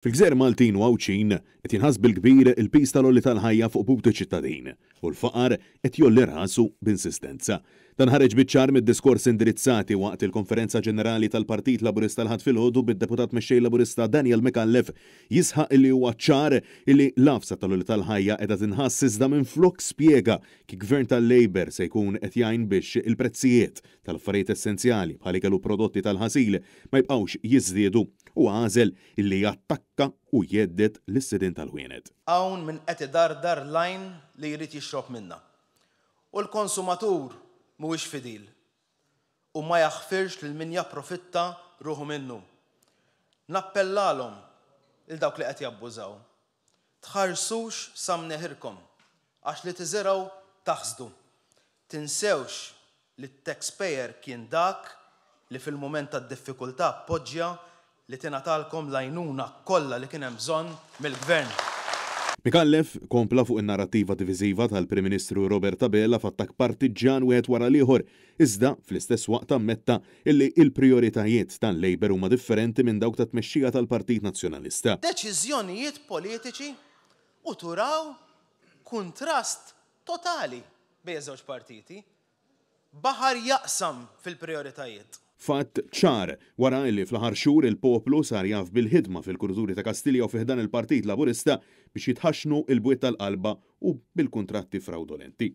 Fil-gżer Maltin u Awċin, qed jinħas bil-kbir il pista l olli tal-ħajja fuq bubtu ċittadin u l-faqar qed jolli rħasu b'insistenza. Dan ħareġ mid-diskors indirizzati waqt il-Konferenza Ġenerali tal-Partit Laburista l-ħad fil-ħodu bid-deputat mexxej Laburista Daniel Mekallef jisħa illi huwa ċar illi lafsa tal ulli tal-ħajja qiegħda tinħass iżda minn flok spjega ki gvern tal-Labor se jkun qed jgħin biex il-prezzijiet tal-affarijiet essenzjali bħal ikellu prodotti tal-ħasil ma jibqgħux jiżdiedu u għażel illi jattakka u jeddet l-istidin tal-wienet. Hawn minn qed dar dar lajn li jrid jixrob minna. U l-konsumatur mhuwiex fidil u ma jaħfirx lil min japprofitta ruħu minnu. Nappellalhom il dawk li qed jabbużaw. Tħarsux samneħirkom għax li tiżiraw taħsdu. Tinsewx li t-taxpayer kien dak li fil-moment tad diffikultà poġġja li tingħatalkom lajnuna kollha li kien hemm bżonn mill-gvern. Mikallef kompla fuq in-narrativa diviżiva tal-Prim Ministru Robert Tabella fattak partiġġan wieħed wara liħor, iżda fl-istess waqt ammetta illi il-prioritajiet tal-Lejber huma differenti minn dawk ta' tmexxija tal-Partit Nazzjonalista. Deċiżjonijiet politiċi u turaw kontrast totali bejn żewġ partiti. Baħar jaqsam fil-prioritajiet fatt ċar wara li fl-ħar xhur il-poplu sar jaf bil-ħidma fil-kurzuri ta' Kastilja u fiħdan il-Partit Laburista biex jitħaxnu il-bwiet tal-qalba u bil-kontratti fraudolenti.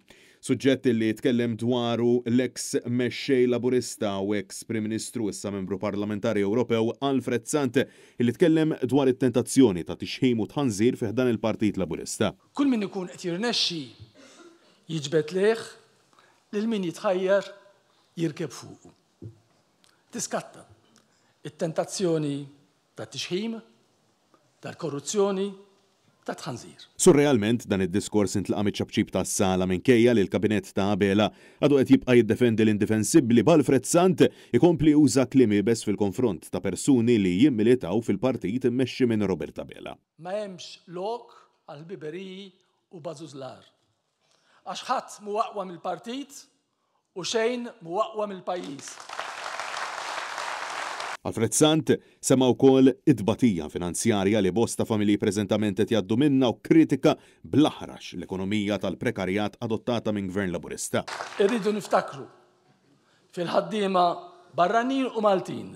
Suġġett li tkellem dwaru l eks mexxej laburista u ex Prim Ministru issa membru parlamentari Ewropew Alfred Sant li tkellem dwar it-tentazzjoni ta' tixħim u tħanżir fiħdan il-Partit Laburista. Kull min ikun qed jirnexxi jiġbed leħ lil min jitħajjar jirkeb fuqu tiskatta it-tentazzjoni ta' tixħim, tal-korruzzjoni, ta' tħanżir. Surrealment dan id-diskors intlaqa miċ-ċabċib ta' sala kejja li l-kabinet ta' Abela għadu qed jibqa' jiddefendi l indefensibli bħal frezzant ikompli uża klimi bes fil-konfront ta' persuni li jimmilitaw fil-partit immexxi minn Robert Abela. Ma hemmx lok għal biberiji u Bazużlar. Għax ħadd muwaqwa aqwa mill-partit u xejn muwaqwa mill-pajjiż. Alfred semaw kol wkoll finanzjarja li bosta familji preżentament qed jgħaddu minna u kritika blaħrax l-ekonomija tal-prekarjat adottata minn gvern laburista. Irridu niftakru fil-ħaddiema barranin u Maltin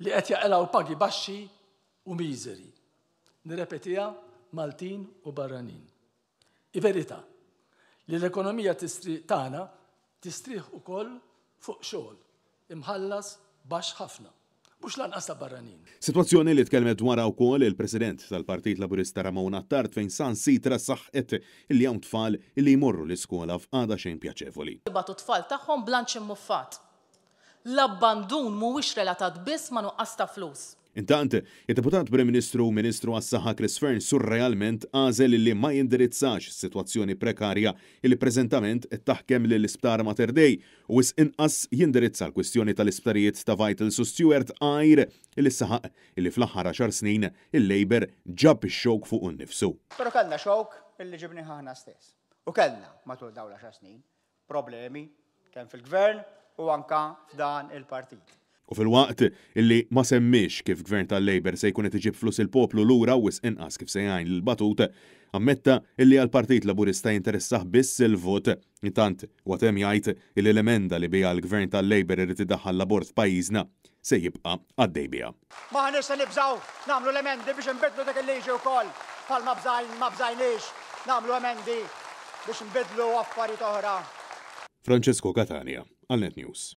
li qed jaqilgħu pagi baxxi u miżeri. Nirrepetiha Maltin u barranin. I-verità li l-ekonomija tagħna tistrih ukoll fuq xogħol imħallas baxx ħafna mux lanqas ta' barranin. Situazzjoni li tkellmet wara wkoll il-President tal-Partit Laburista Ramon Attart fejn san sitra saħqet li hawn tfal li jmorru l-iskola f'għada xejn pjaċevoli. Batu tfal tagħhom blanċ immuffat. L-abbandun mhuwiex relatat biss ma' nuqqas ta' flus. Intant, il-deputat Prim ministru u Ministru għas-Saħħa Chris Fern surrealment għażel li ma jindirizzax situazzjoni prekarja il preżentament taħkem l isptar Mater Dei u is inqas jindirizza l-kwistjoni tal-isptarijiet ta' Vital su Stewart għajr il saħaq li fl-aħħar 10 snin il-Labor ġab ix-xogħ fuq un-nifsu. Però kellna il illi ġibni ħana stess. U kellna matul dawla 10 snin problemi kemm fil-gvern u anka f'dan il-partit. U fil-waqt illi ma semmix kif gvern tal-Labor se jkun qed flus il-poplu lura u inqas kif se jgħin l-batut, ammetta illi għal-Partit Laburista jinteressaħ biss il-vot, intant għatem jgħid illi l-emenda li bija l-gvern tal-Labor irid idaħħal labor pajizna se jibqa' għaddej biha. Ma ħnissa nibżaw nagħmlu l-emendi biex nbidlu dak il-liġi wkoll bħal ma bżajn ma emendi biex nbidlu għaffari oħra. Francesco Catania, Alnet News.